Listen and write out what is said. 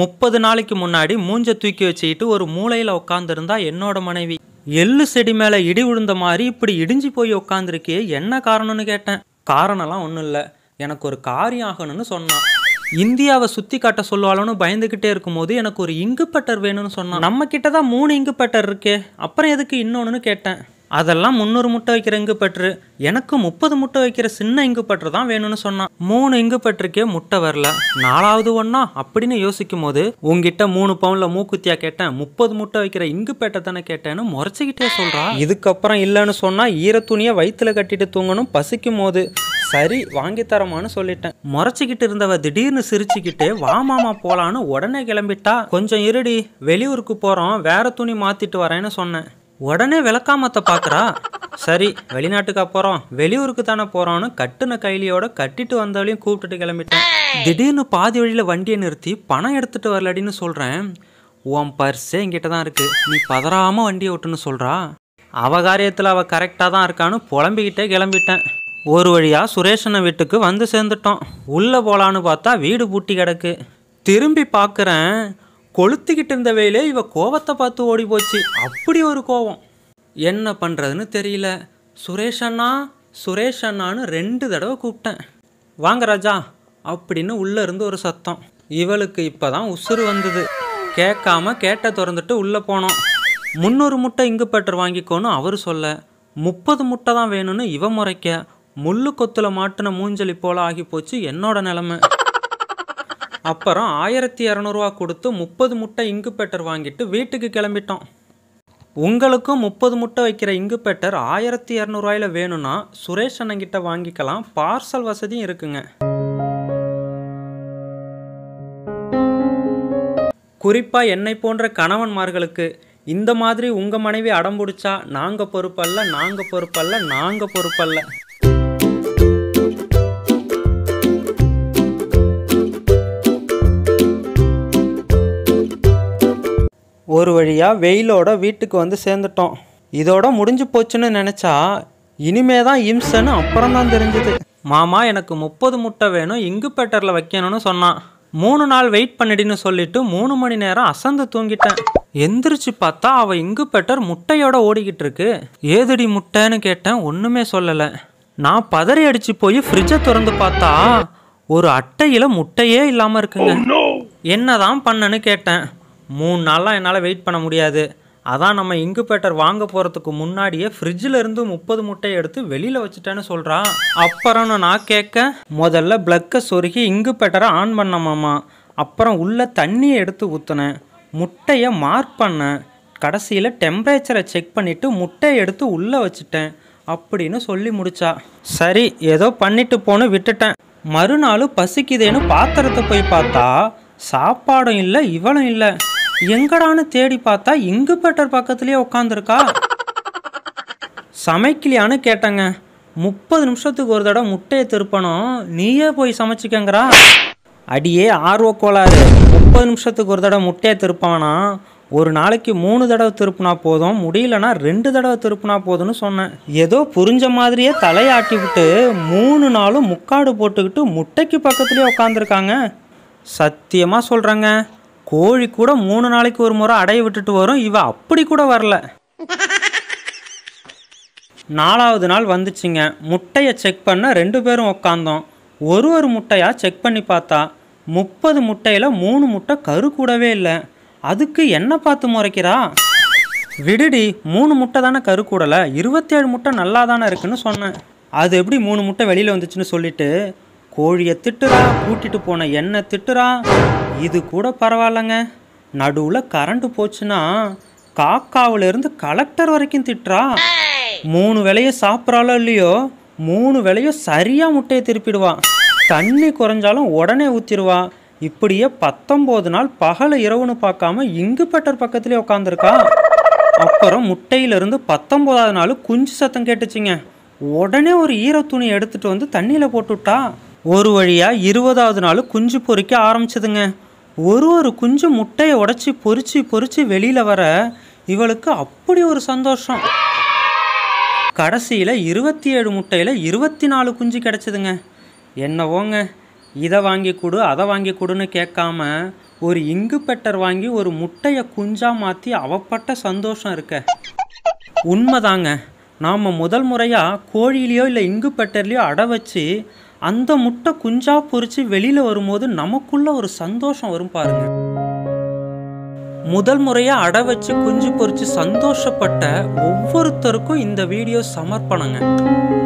முப்பது நாளைக்கு முன்னாடி மூஞ்ச தூக்கி வச்சுக்கிட்டு ஒரு மூளையில் உட்காந்துருந்தா என்னோட மனைவி எள்ளு செடி மேலே இடி விழுந்த மாதிரி இப்படி இடிஞ்சு போய் உட்காந்துருக்கே என்ன காரணம்னு கேட்டேன் காரணம்லாம் ஒன்றும் இல்லை எனக்கு ஒரு காரியம் ஆகணும்னு சொன்னான் இந்தியாவை சுற்றி காட்ட சொல்லுவாளோன்னு பயந்துக்கிட்டே இருக்கும்போது எனக்கு ஒரு இங்கு பட்டர் வேணும்னு சொன்னான் நம்ம கிட்ட தான் மூணு இங்கு பட்டர் இருக்கே அப்புறம் எதுக்கு இன்னொன்னு கேட்டேன் அதெல்லாம் முந்நூறு முட்டை வைக்கிற இங்கு பற்று எனக்கு முப்பது முட்டை வைக்கிற சின்ன இங்கு பற்று தான் வேணும்னு சொன்னான் மூணு இங்கு பற்றுக்கே முட்டை வரல நாலாவது ஒன்னா அப்படின்னு யோசிக்கும் போது உங்ககிட்ட மூணு பவுன்ல மூக்குத்தியா கேட்டேன் முப்பது முட்டை வைக்கிற இங்கு பேட்டை தானே கேட்டேன்னு முறைச்சிக்கிட்டே சொல்றான் இதுக்கப்புறம் இல்லைன்னு சொன்னா துணியை வயிற்றுல கட்டிட்டு தூங்கணும் பசிக்கும் போது சரி வாங்கித்தரமான்னு சொல்லிட்டேன் முறைச்சிக்கிட்டு இருந்தவ திடீர்னு சிரிச்சுக்கிட்டு வா மாமா போலான்னு உடனே கிளம்பிட்டா கொஞ்சம் இருடி வெளியூருக்கு போறோம் வேற துணி மாத்திட்டு வரேன்னு சொன்னேன் உடனே விளக்காமத்தை பார்க்குறா சரி வெளிநாட்டுக்கா போகிறோம் வெளியூருக்கு தானே போகிறோன்னு கட்டுன கைலியோட கட்டிட்டு வந்தவளையும் கூப்பிட்டுட்டு கிளம்பிட்டேன் திடீர்னு பாதி வழியில் வண்டியை நிறுத்தி பணம் எடுத்துகிட்டு வரலடின்னு சொல்கிறேன் உன் பர்ஸே என்கிட்ட தான் இருக்குது நீ பதறாமல் வண்டியை விட்டுன்னு சொல்கிறா அவ காரியத்தில் அவள் கரெக்டாக தான் இருக்கான்னு புலம்பிக்கிட்டே கிளம்பிட்டேன் ஒரு வழியாக சுரேஷனை வீட்டுக்கு வந்து சேர்ந்துட்டோம் உள்ளே போகலான்னு பார்த்தா வீடு பூட்டி கிடக்கு திரும்பி பார்க்குறேன் கொளுத்திக்கிட்டு இருந்த வேலையே இவ கோவத்தை பார்த்து ஓடி போச்சு அப்படி ஒரு கோவம் என்ன பண்ணுறதுன்னு தெரியல சுரேஷ் அண்ணா சுரேஷ் அண்ணான்னு ரெண்டு தடவை கூப்பிட்டேன் வாங்க ராஜா அப்படின்னு உள்ளே இருந்து ஒரு சத்தம் இவளுக்கு இப்போ தான் உசுறு வந்தது கேட்காம கேட்டை திறந்துட்டு உள்ளே போனோம் முந்நூறு முட்டை இங்கு பெற்ற வாங்கிக்கோன்னு அவர் சொல்ல முப்பது முட்டை தான் வேணும்னு இவ முறைக்க முள்ளு கொத்தில் மாட்டின மூஞ்சலி போல ஆகி போச்சு என்னோட நிலமை அப்புறம் ஆயிரத்தி இரநூறுவா கொடுத்து முப்பது முட்டை இங்கு பெட்டர் வாங்கிட்டு வீட்டுக்கு கிளம்பிட்டோம் உங்களுக்கும் முப்பது முட்டை வைக்கிற இங்கு பெட்டர் ஆயிரத்தி இரநூறுவாயில் வேணும்னா சுரேஷ் அண்ணங்கிட்ட வாங்கிக்கலாம் பார்சல் வசதியும் இருக்குங்க குறிப்பாக என்னை போன்ற கணவன்மார்களுக்கு இந்த மாதிரி உங்கள் மனைவி அடம்பிடிச்சா நாங்கள் பொறுப்பல்ல நாங்கள் பொறுப்பல்ல நாங்கள் பொறுப்பல்ல ஒரு வழியாக வெயிலோட வீட்டுக்கு வந்து சேர்ந்துட்டோம் இதோட முடிஞ்சு போச்சுன்னு நினச்சா இனிமே தான் இம்சன்னு அப்புறம் தான் தெரிஞ்சது மாமா எனக்கு முப்பது முட்டை வேணும் இங்கு பேட்டரில் வைக்கணும்னு சொன்னான் மூணு நாள் வெயிட் பண்ணிடின்னு சொல்லிட்டு மூணு மணி நேரம் அசந்து தூங்கிட்டேன் எந்திரிச்சு பார்த்தா அவள் இங்கு பெட்டர் முட்டையோட ஓடிக்கிட்டு இருக்கு ஏதடி முட்டைன்னு கேட்டேன் ஒன்றுமே சொல்லலை நான் பதறி அடிச்சு போய் ஃப்ரிட்ஜை திறந்து பார்த்தா ஒரு அட்டையில் முட்டையே இல்லாமல் இருக்குங்க oh, என்னதான் பண்ணனு கேட்டேன் மூணு நாளாக என்னால் வெயிட் பண்ண முடியாது அதான் நம்ம இங்குபேட்டர் வாங்க போகிறதுக்கு முன்னாடியே ஃப்ரிட்ஜில் இருந்து முப்பது முட்டையை எடுத்து வெளியில் வச்சுட்டேன்னு சொல்கிறான் அப்புறம் நான் கேட்க முதல்ல பிளக்கை சொருகி இங்குபேட்டரை ஆன் பண்ணமாம்மா அப்புறம் உள்ளே தண்ணியை எடுத்து ஊற்றினேன் முட்டையை மார்க் பண்ணேன் கடைசியில் டெம்பரேச்சரை செக் பண்ணிவிட்டு முட்டையை எடுத்து உள்ளே வச்சுட்டேன் அப்படின்னு சொல்லி முடித்தா சரி ஏதோ பண்ணிட்டு போன்னு விட்டுட்டேன் மறுநாள் பசிக்குதேன்னு பாத்திரத்தை போய் பார்த்தா சாப்பாடும் இல்லை இவளும் இல்லை எங்கடான்னு தேடி பார்த்தா இங்குபேட்டர் பக்கத்துலேயே உட்காந்துருக்கா சமைக்கலையான்னு கேட்டேங்க முப்பது நிமிஷத்துக்கு ஒரு தடவை முட்டையை திருப்பணும் நீயே போய் சமைச்சிக்கங்கிறா அடியே ஆர்வ கோளாறு முப்பது நிமிஷத்துக்கு ஒரு தடவை முட்டையை திருப்பானா ஒரு நாளைக்கு மூணு தடவை திருப்பினா போதும் முடியலன்னா ரெண்டு தடவை திருப்பினா போதும்னு சொன்னேன் ஏதோ புரிஞ்ச மாதிரியே தலையாட்டி விட்டு மூணு நாளும் முக்காடு போட்டுக்கிட்டு முட்டைக்கு பக்கத்துலேயே உட்காந்துருக்காங்க சத்தியமாக சொல்கிறேங்க கோழி கூட மூணு நாளைக்கு ஒரு முறை அடைய விட்டுட்டு வரும் இவ அப்படி கூட வரல நாலாவது நாள் வந்துச்சுங்க முட்டையை செக் பண்ண ரெண்டு பேரும் உக்காந்தோம் ஒரு ஒரு முட்டையாக செக் பண்ணி பார்த்தா முப்பது முட்டையில் மூணு முட்டை கரு கூடவே இல்லை அதுக்கு என்ன பார்த்து முறைக்கிறா விடுடி மூணு முட்டை தானே கரு கூடலை இருபத்தேழு முட்டை நல்லா தானே இருக்குன்னு சொன்னேன் அது எப்படி மூணு முட்டை வெளியில் வந்துச்சுன்னு சொல்லிட்டு கோழியை திட்டுறா கூட்டிட்டு போன எண்ணெய் திட்டுறா இது கூட பரவாயில்லங்க நடுவில் கரண்ட்டு போச்சுன்னா காக்காவிலேருந்து கலெக்டர் வரைக்கும் திட்டுறா மூணு வேலையை சாப்பிட்றாலோ இல்லையோ மூணு விலையும் சரியாக முட்டையை திருப்பிடுவா தண்ணி குறைஞ்சாலும் உடனே ஊற்றிடுவா இப்படியே பத்தொம்போது நாள் பகல இரவுன்னு பார்க்காம இங்கு பெட்டர் பக்கத்துலேயே உட்காந்துருக்கா அப்புறம் முட்டையிலிருந்து பத்தொம்போதாவது நாள் குஞ்சு சத்தம் கேட்டுச்சிங்க உடனே ஒரு ஈர துணி எடுத்துகிட்டு வந்து தண்ணியில் போட்டுவிட்டா ஒரு வழியாக இருபதாவது நாள் குஞ்சு பொறிக்க ஆரம்பிச்சதுங்க ஒரு ஒரு குஞ்சு முட்டையை உடச்சி பொறிச்சு பொறிச்சு வெளியில் வர இவளுக்கு அப்படி ஒரு சந்தோஷம் கடைசியில் இருபத்தி ஏழு முட்டையில் இருபத்தி நாலு குஞ்சு கிடச்சிதுங்க என்னவோங்க இதை வாங்கி கொடு அதை வாங்கி கொடுன்னு கேட்காம ஒரு இங்கு பெட்டர் வாங்கி ஒரு முட்டையை குஞ்சாக மாற்றி அவப்பட்ட சந்தோஷம் இருக்க உண்மைதாங்க நாம் முதல் முறையாக கோழிலேயோ இல்லை இங்கு பெட்டர்லேயோ அடை வச்சு அந்த முட்டை குஞ்சாக பொறிச்சு வெளியில் வரும்போது நமக்குள்ள ஒரு சந்தோஷம் வரும் பாருங்க முதல் முறையாக அடை வச்சு குஞ்சு பொறிச்சு சந்தோஷப்பட்ட ஒவ்வொருத்தருக்கும் இந்த வீடியோ சமர்ப்பணங்க